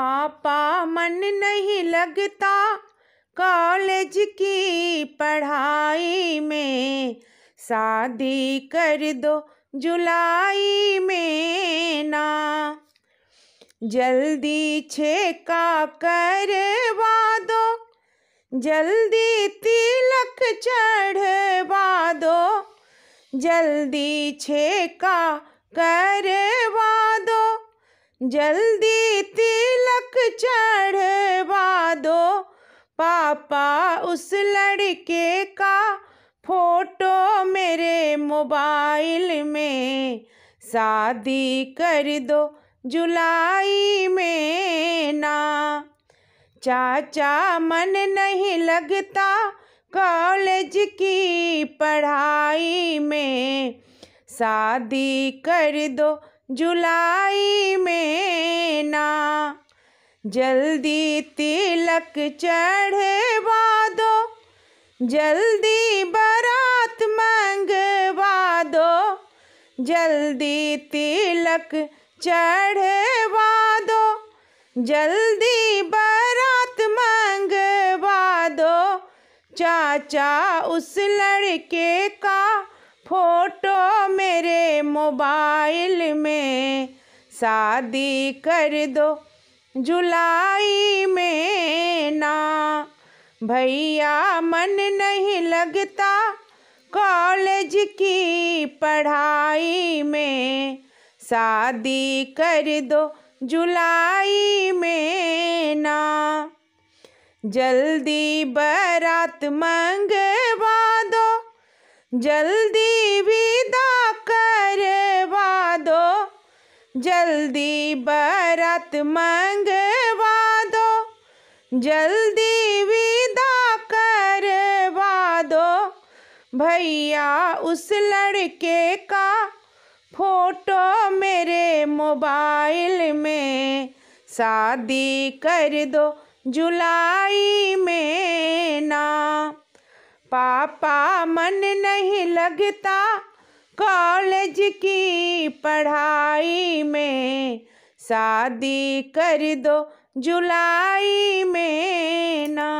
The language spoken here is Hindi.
पापा मन नहीं लगता कॉलेज की पढ़ाई में शादी कर दो जुलाई में ना जल्दी छेका करवा दो जल्दी तिलक चढ़वा दो जल्दी छेका करवा दो जल्दी तिलक चढ़वा दो पापा उस लड़के का फोटो मेरे मोबाइल में शादी कर दो जुलाई में ना चाचा मन नहीं लगता कॉलेज की पढ़ाई में शादी कर दो जुलाई में ना जल्दी तिलक चढ़वा दो जल्दी बारात मंगवा दो जल्दी तिलक चढ़वा दो जल्दी बारात मंगवा दो चाचा उस लड़के का फोटो मेरे मोबाइल जुलाइल में शादी कर दो जुलाई में ना भैया मन नहीं लगता कॉलेज की पढ़ाई में शादी कर दो जुलाई में ना जल्दी बारात मंगवा दो जल्दी विदा जल्दी बरत मंगवा दो जल्दी विदा करवा दो भैया उस लड़के का फोटो मेरे मोबाइल में शादी कर दो जुलाई में ना पापा मन नहीं लगता कॉलेज की पढ़ा शादी कर दो जुलाई में ना